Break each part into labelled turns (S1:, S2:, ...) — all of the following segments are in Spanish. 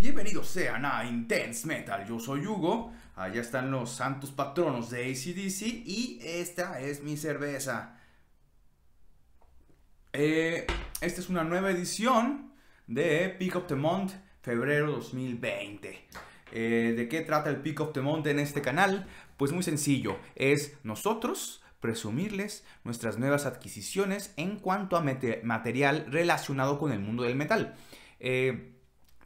S1: Bienvenidos sean a Intense Metal, yo soy Hugo, allá están los santos patronos de ACDC y esta es mi cerveza. Eh, esta es una nueva edición de Pick of the Month, febrero 2020. Eh, ¿De qué trata el Peak of the Month en este canal? Pues muy sencillo, es nosotros presumirles nuestras nuevas adquisiciones en cuanto a material relacionado con el mundo del metal. Eh,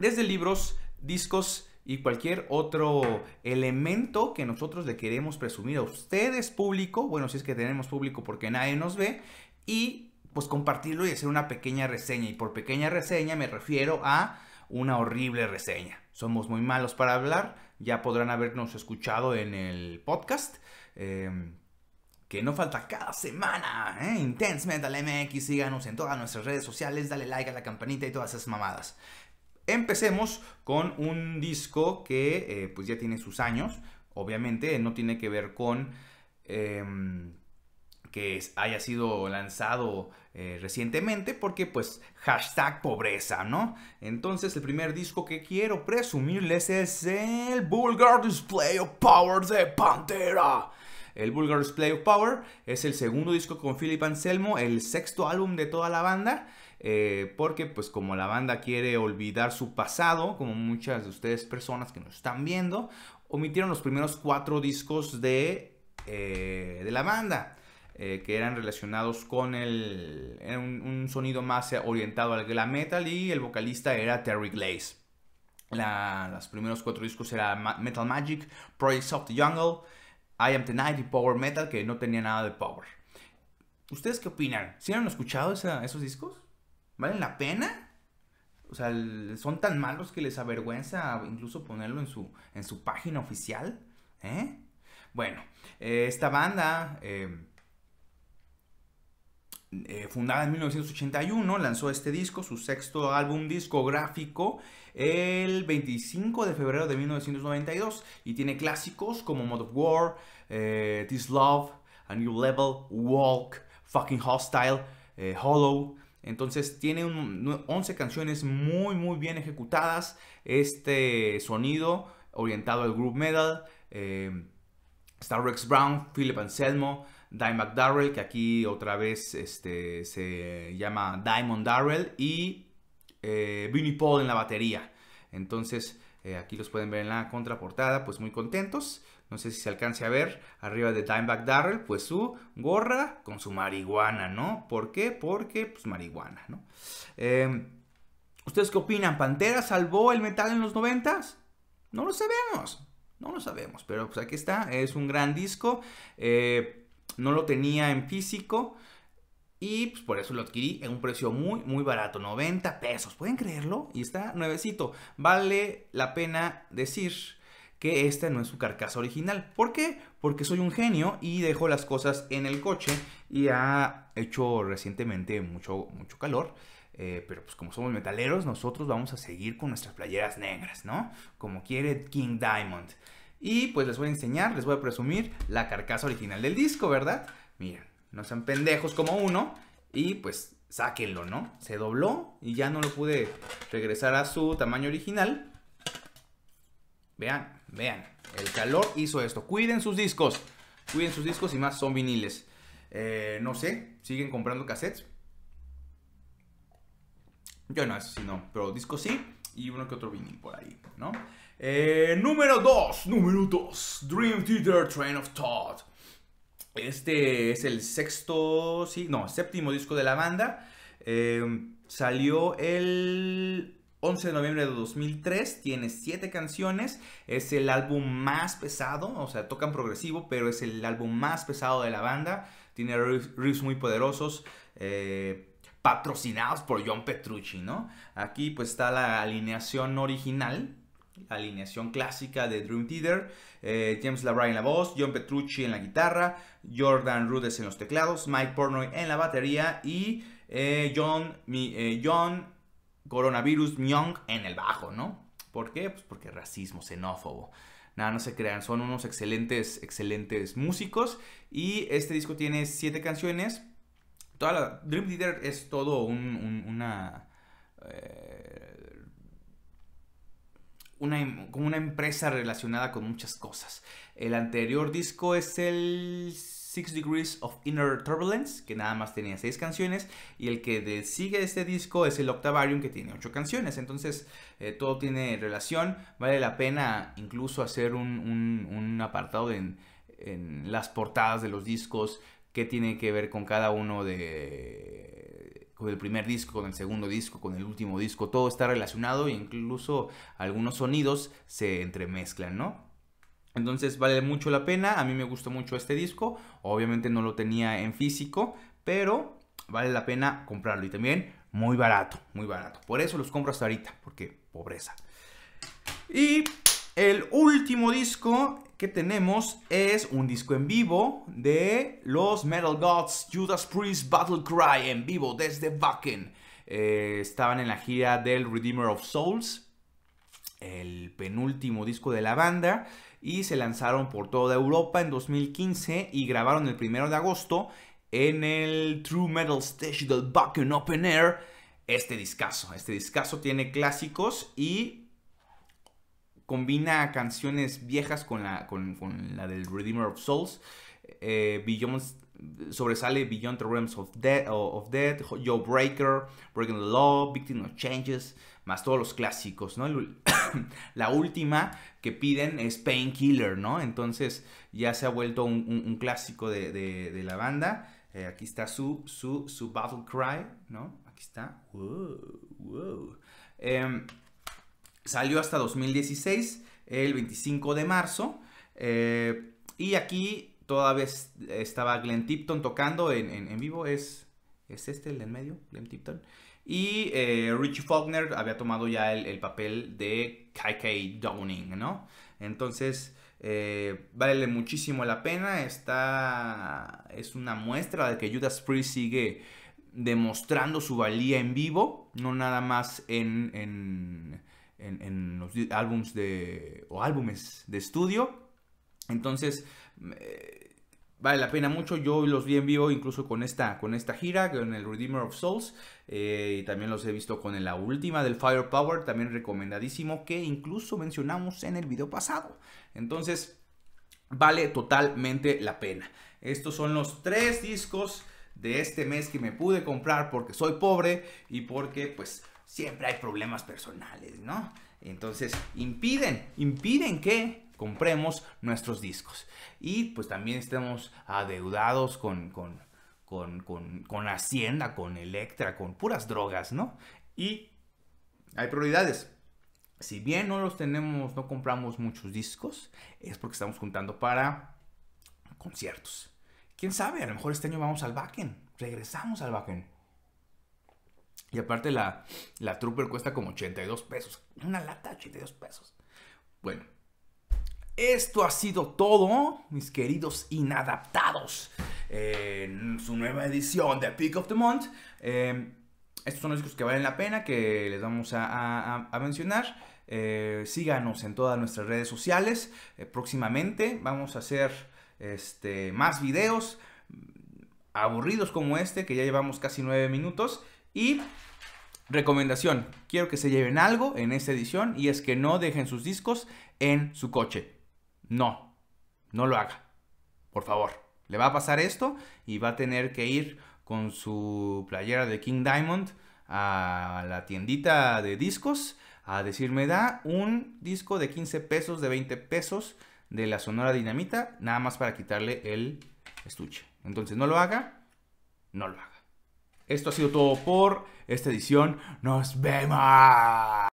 S1: desde libros, discos y cualquier otro elemento que nosotros le queremos presumir a ustedes público, bueno, si es que tenemos público porque nadie nos ve, y pues compartirlo y hacer una pequeña reseña. Y por pequeña reseña me refiero a una horrible reseña. Somos muy malos para hablar, ya podrán habernos escuchado en el podcast. Em, que no falta cada semana. ¿eh? Intense MX, síganos en todas nuestras redes sociales, dale like a la campanita y todas esas mamadas. Empecemos con un disco que eh, pues ya tiene sus años, obviamente no tiene que ver con em, que haya sido lanzado eh, recientemente porque pues hashtag pobreza, ¿no? Entonces el primer disco que quiero presumirles es el Bulgar Display of Power de Pantera. El Bulgar Display of Power es el segundo disco con Philip Anselmo, el sexto álbum de toda la banda. Eh, porque pues como la banda quiere olvidar su pasado, como muchas de ustedes personas que nos están viendo, omitieron los primeros cuatro discos de, eh, de la banda. Eh, que eran relacionados con el, un, un, sonido más orientado al glam metal y el vocalista era Terry Glaze. los primeros cuatro discos eran Metal Magic, Projects of the Jungle, I Am the y Power Metal, que no tenía nada de power. ¿Ustedes qué opinan? ¿Sí han escuchado esos discos? ¿Valen la pena? O sea, son tan malos que les avergüenza incluso ponerlo en su, en su página oficial. ¿eh? Bueno, eh, esta banda, eh, fundada en 1981, lanzó este disco, su sexto álbum discográfico, el 25 de febrero de 1992. Y tiene clásicos como Mode of War, This Love, A New Level, Walk, Fucking Hostile, Hollow, entonces tiene 11 canciones muy muy bien ejecutadas. Este sonido orientado al group metal. Eh, Rex Brown, Philip Anselmo, Dime Darrell, que aquí otra vez este, se llama Diamond Darrell. Y eh, Paul en la batería. Entonces eh, aquí los pueden ver en la contraportada, pues muy contentos. No sé si se alcance a ver arriba de Dimebag Darrell, pues su gorra con su marihuana, ¿no? ¿Por qué? Porque, pues marihuana, ¿no? Eh, ¿Ustedes qué opinan? ¿Pantera salvó el metal en los noventas? No lo sabemos, no lo sabemos, pero pues aquí está, es un gran disco. Eh, no lo tenía en físico. Y pues por eso lo adquirí en un precio muy, muy barato, 90 pesos. ¿Pueden creerlo? Y está nuevecito. Vale la pena decir que esta no es su carcasa original. ¿Por qué? Porque soy un genio y dejo las cosas en el coche y ha hecho recientemente mucho, mucho calor. Eh, pero pues como somos metaleros, nosotros vamos a seguir con nuestras playeras negras, ¿no? Como quiere King Diamond. Y pues les voy a enseñar, les voy a presumir la carcasa original del disco, ¿verdad? Miren. No sean pendejos como uno. Y pues sáquenlo, ¿no? Se dobló y ya no lo pude regresar a su tamaño original. Vean, vean. El calor hizo esto. Cuiden sus discos. Cuiden sus discos y más son viniles. Eh, no sé, ¿siguen comprando cassettes? Yo no, eso sí no. Pero discos sí y uno que otro vinil por ahí, ¿no? Eh, número 2, número 2. Dream Theater Train of Thought. Este es el sexto, sí, no, séptimo disco de la banda. Em, salió el 11 de noviembre de 2003, tiene siete canciones, es el álbum más pesado, o sea, tocan progresivo, pero es el álbum más pesado de la banda, tiene riffs muy poderosos, eh, patrocinados por John Petrucci, ¿no? Aquí pues está la alineación original, alineación clásica de Dream Theater, eh, James LaBrie en la voz, John Petrucci en la guitarra, Jordan Rudess en los teclados, Mike Pornoy en la batería y eh, John, eh, John Coronavirus Myung en el bajo, ¿no? ¿Por qué? Pues porque racismo, xenófobo. Nada, no se crean, son unos excelentes, excelentes músicos y este disco tiene siete canciones. Toda Dream Theater es todo un, una una, em, como una empresa relacionada con muchas cosas. El anterior disco es el Six Degrees of Inner Turbulence, que nada más tenía seis canciones, y el que sigue este disco es el Octavarium, que tiene ocho canciones. Entonces, eh, todo tiene relación. Vale la pena incluso hacer un, apartado en, en, las portadas de los discos, que tiene que ver con cada uno de del primer disco, con el segundo disco, con el último disco, todo está relacionado e incluso algunos sonidos se entremezclan, ¿no? Entonces vale mucho la pena, a mí me gustó mucho este disco, obviamente no lo tenía en físico, pero vale la pena comprarlo y también muy barato, muy barato. Por eso los compro hasta ahorita, porque pobreza. Y el último disco que tenemos es un disco en vivo de los Metal Gods Judas Priest Battle Cry en vivo desde Wacken. Eh, estaban en la gira del Redeemer of Souls, el penúltimo disco de la banda, y se lanzaron por toda Europa en 2015 y grabaron el primero de agosto en el True Metal Stage del Wacken Open Air. Este discazo, este discazo tiene clásicos y combina canciones viejas con la, con, la del Redeemer of Souls. Eh, sobresale Beyond the Realms of Death, of Death, Joe Breaker, Breaking the Law, Victim of Changes, más todos los clásicos, ¿no? la última que piden es Painkiller, ¿no? Entonces ya se ha vuelto un, clásico de, la banda. Eh, aquí está su, su, su Battle Cry, ¿no? Aquí está. Wow, em, Salió hasta 2016, el 25 de marzo. Eh, y aquí todavía estaba Glenn Tipton tocando en, vivo. Es, ¿Es este el en medio? Glenn Tipton. Y eh, Richie Faulkner había tomado ya el, papel de K.K. Downing, ¿no? Entonces, eh, vale muchísimo la pena. Está, es una muestra de que Judas Priest sigue demostrando su valía en vivo, no nada más en en, los álbums de, o álbumes de estudio. Entonces, mm, eh, vale la pena mucho. Yo los vi en vivo incluso con esta, con esta gira, con el Redeemer of Souls. Eh, y también los he visto con la última del Firepower, también recomendadísimo, que incluso mencionamos en el video pasado. Entonces, vale totalmente la pena. Estos son los tres discos de este mes que me pude comprar porque soy pobre y porque pues siempre hay problemas personales, ¿no? Entonces, impiden, impiden que compremos nuestros discos. Y pues también estemos adeudados con, con, Hacienda, con Electra, con puras drogas, ¿no? Y hay prioridades. Si bien no los tenemos, no compramos muchos discos, es porque estamos juntando para conciertos. ¿Quién sabe? A lo mejor este año vamos al Backen. Regresamos al Backen. Y aparte la, la Trooper cuesta como 82 pesos. Una lata, 82 pesos. Bueno, esto ha sido todo, mis queridos inadaptados. en su nueva edición de Peak of the Month. Em, estos son los discos que valen la pena, que les vamos a, mencionar. Eh, síganos en todas nuestras redes sociales. Eh, próximamente vamos a hacer este, más videos mm, aburridos como este, que ya llevamos casi 9 minutos. Y recomendación, quiero que se lleven algo en esta edición y es que no dejen sus discos en su coche. No, no lo haga. Por favor, le va a pasar esto y va a tener que ir con su playera de King Diamond a la tiendita de discos a decirme da un disco de 15 pesos, de 20 pesos de la Sonora Dinamita, nada más para quitarle el estuche. Entonces no lo haga, no lo haga. Esto ha sido todo por esta edición. Nos vemos.